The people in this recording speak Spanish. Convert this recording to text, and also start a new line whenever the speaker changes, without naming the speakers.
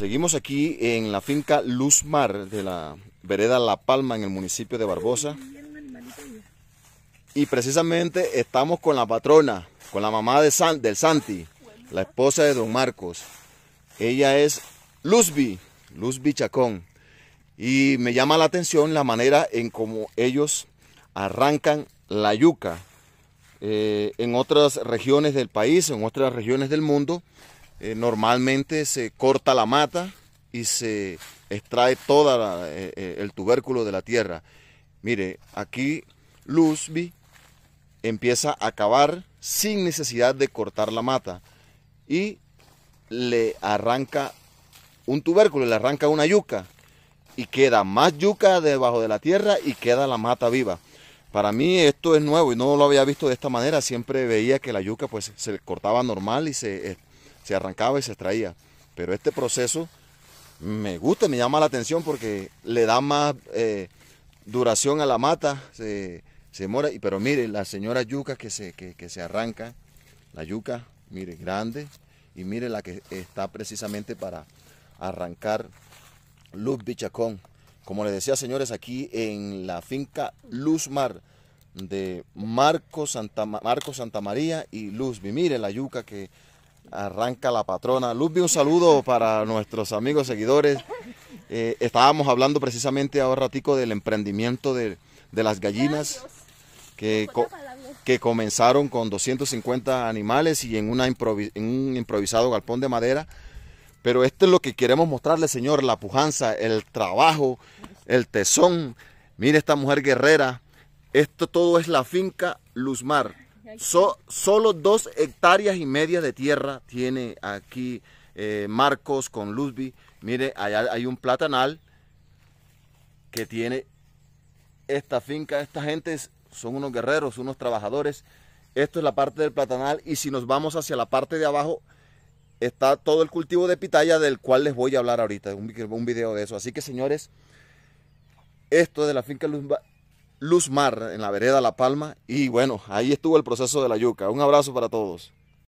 Seguimos aquí en la finca Luz Mar de la vereda La Palma en el municipio de Barbosa. Y precisamente estamos con la patrona, con la mamá de del Santi, la esposa de don Marcos. Ella es Luzbi, Luzbi Chacón. Y me llama la atención la manera en cómo ellos arrancan la yuca. Eh, en otras regiones del país, en otras regiones del mundo, eh, normalmente se corta la mata y se extrae todo eh, eh, el tubérculo de la tierra. Mire, aquí Luzbi empieza a cavar sin necesidad de cortar la mata y le arranca un tubérculo, le arranca una yuca y queda más yuca debajo de la tierra y queda la mata viva. Para mí esto es nuevo y no lo había visto de esta manera, siempre veía que la yuca pues se cortaba normal y se se arrancaba y se extraía. Pero este proceso me gusta, me llama la atención porque le da más eh, duración a la mata, se, se mora. Pero mire, la señora yuca que se, que, se arranca la yuca, mire, grande, y mire la que está precisamente para arrancar Luz Bichacón. Como les decía, señores, aquí en la finca Luz Mar de Marco Santa, Marco Santa María y Luz. Mire la yuca que arranca la patrona. Luzbi, un saludo para nuestros amigos seguidores. Eh, estábamos hablando precisamente ahora ratico del emprendimiento de, las gallinas que, que, comenzaron con 250 animales y en, en un improvisado galpón de madera. Pero esto es lo que queremos mostrarle, señor, la pujanza, el trabajo, el tesón. Mire esta mujer guerrera. Esto todo es la finca Luzmar solo dos hectáreas y media de tierra tiene aquí eh, Marcos con Luzbi. Mire, allá hay un platanal que tiene esta finca. Esta gente son unos guerreros, unos trabajadores. Esto es la parte del platanal y si nos vamos hacia la parte de abajo está todo el cultivo de pitaya del cual les voy a hablar ahorita, un, un video de eso. Así que señores, esto de la finca Luz Mar en la vereda La Palma. Y bueno, ahí estuvo el proceso de la yuca. Un abrazo para todos.